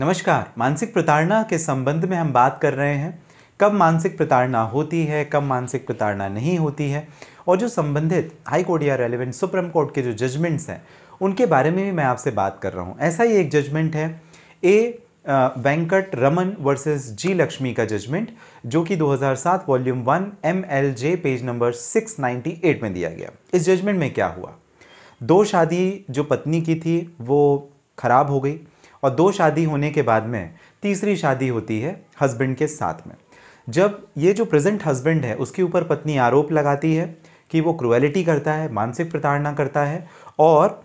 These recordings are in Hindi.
नमस्कार मानसिक प्रताड़ना के संबंध में हम बात कर रहे हैं कब मानसिक प्रताड़ना होती है कब मानसिक प्रताड़ना नहीं होती है और जो संबंधित हाई कोर्ट या रेलिवेंट सुप्रीम कोर्ट के जो जजमेंट्स हैं उनके बारे में भी मैं आपसे बात कर रहा हूँ ऐसा ही एक जजमेंट है A Venkat Raman versus G Lakshmi का जजमेंट जो कि 2007 volume one M L J page number 698 में दिया गया इस जजमेंट में क्या हुआ दो शादी जो पत्नी की थी वो खराब हो गई और दो शादी होने के बाद में तीसरी शादी होती है हस्बैंड के साथ में जब ये जो प्रेजेंट हस्बैंड है उसके ऊपर पत्नी आरोप लगाती है कि वो क्रुएलिटी करता है मानसिक प्रताड़ना करता है और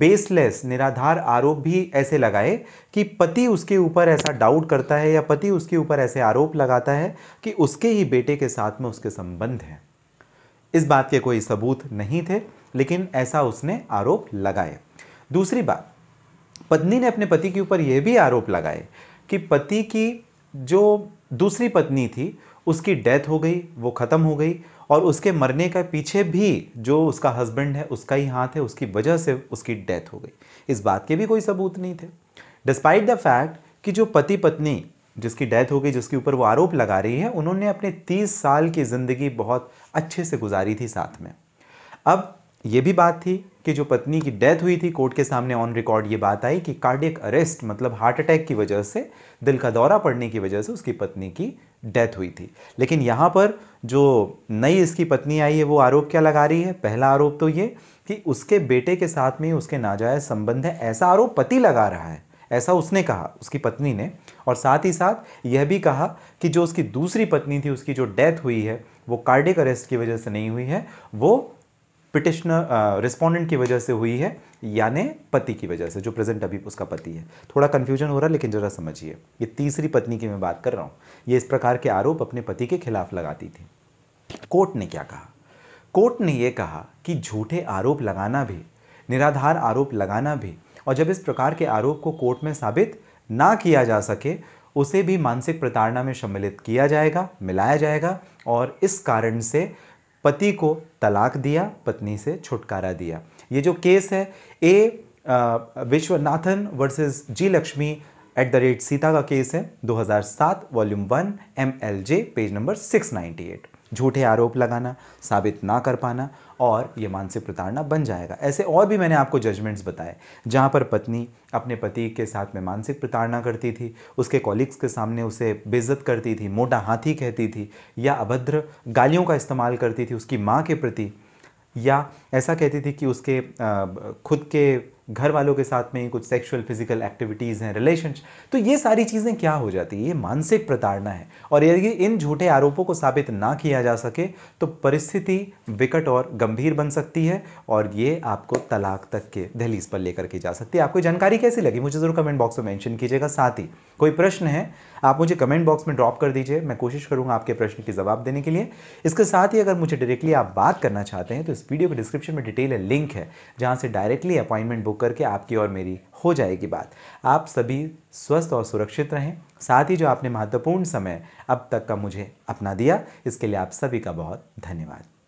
बेसलेस निराधार आरोप भी ऐसे लगाए कि पति उसके ऊपर ऐसा डाउट करता है या पति उसके ऊपर ऐसे आरोप लगाता है कि उसके ही बेटे के साथ में उसके संबंध हैं इस बात के कोई सबूत नहीं थे लेकिन ऐसा उसने आरोप लगाए दूसरी बात पत्नी ने अपने पति के ऊपर यह भी आरोप लगाए कि पति की जो दूसरी पत्नी थी उसकी डेथ हो गई वो ख़त्म हो गई और उसके मरने का पीछे भी जो उसका हस्बैंड है उसका ही हाथ है उसकी वजह से उसकी डेथ हो गई इस बात के भी कोई सबूत नहीं थे डिस्पाइट द फैक्ट कि जो पति पत्नी जिसकी डेथ हो गई जिसके ऊपर वो आरोप लगा रही है उन्होंने अपने तीस साल की ज़िंदगी बहुत अच्छे से गुजारी थी साथ में अब ये भी बात थी कि जो पत्नी की डेथ हुई थी कोर्ट के सामने ऑन रिकॉर्ड ये बात आई कि कार्डियक अरेस्ट मतलब हार्ट अटैक की वजह से दिल का दौरा पड़ने की वजह से उसकी पत्नी की डेथ हुई थी लेकिन यहाँ पर जो नई इसकी पत्नी आई है वो आरोप क्या लगा रही है पहला आरोप तो ये कि उसके बेटे के साथ में उसके नाजायज़ संबंध है ऐसा आरोप पति लगा रहा है ऐसा उसने कहा उसकी पत्नी ने और साथ ही साथ यह भी कहा कि जो उसकी दूसरी पत्नी थी उसकी जो डेथ हुई है वो कार्डिक अरेस्ट की वजह से नहीं हुई है वो पिटिशनर रिस्पॉन्डेंट की वजह से हुई है यानी पति की वजह से जो प्रेजेंट अभी उसका पति है थोड़ा कन्फ्यूजन हो रहा है लेकिन ज़रा समझिए ये तीसरी पत्नी की मैं बात कर रहा हूँ ये इस प्रकार के आरोप अपने पति के खिलाफ लगाती थी कोर्ट ने क्या कहा कोर्ट ने यह कहा कि झूठे आरोप लगाना भी निराधार आरोप लगाना भी और जब इस प्रकार के आरोप को कोर्ट में साबित ना किया जा सके उसे भी मानसिक प्रताड़ना में सम्मिलित किया जाएगा मिलाया जाएगा और इस कारण से पति को तलाक दिया पत्नी से छुटकारा दिया ये जो केस है A Vishwanathan versus G Lakshmi at the rate Sita का केस है 2007 volume one M L J page number 698 झूठे आरोप लगाना साबित ना कर पाना और ये मानसिक प्रताड़ना बन जाएगा ऐसे और भी मैंने आपको जजमेंट्स बताए जहाँ पर पत्नी अपने पति के साथ में मानसिक प्रताड़ना करती थी उसके कॉलिग्स के सामने उसे बेइज्जत करती थी मोटा हाथी कहती थी या अभद्र गालियों का इस्तेमाल करती थी उसकी माँ के प्रति या ऐसा कहती थी कि उसके खुद के घर वालों के साथ में कुछ सेक्सुअल फिजिकल एक्टिविटीज़ हैं रिलेशनशिप तो ये सारी चीज़ें क्या हो जाती है ये मानसिक प्रताड़ना है और यदि इन झूठे आरोपों को साबित ना किया जा सके तो परिस्थिति विकट और गंभीर बन सकती है और ये आपको तलाक तक के दहलीज पर लेकर के जा सकती है आपको जानकारी कैसी लगी मुझे ज़रूर कमेंट बॉक्स में मैंशन कीजिएगा साथ ही कोई प्रश्न है आप मुझे कमेंट बॉक्स में ड्रॉप कर दीजिए मैं कोशिश करूँगा आपके प्रश्न के जवाब देने के लिए इसके साथ ही अगर मुझे डायरेक्टली आप बात करना चाहते हैं तो इस वीडियो के डिस्क्रिप्शन में डिटेल है लिंक है जहाँ से डायरेक्टली अपॉइंटमेंट होकर के आपकी और मेरी हो जाएगी बात आप सभी स्वस्थ और सुरक्षित रहें साथ ही जो आपने महत्वपूर्ण समय अब तक का मुझे अपना दिया इसके लिए आप सभी का बहुत धन्यवाद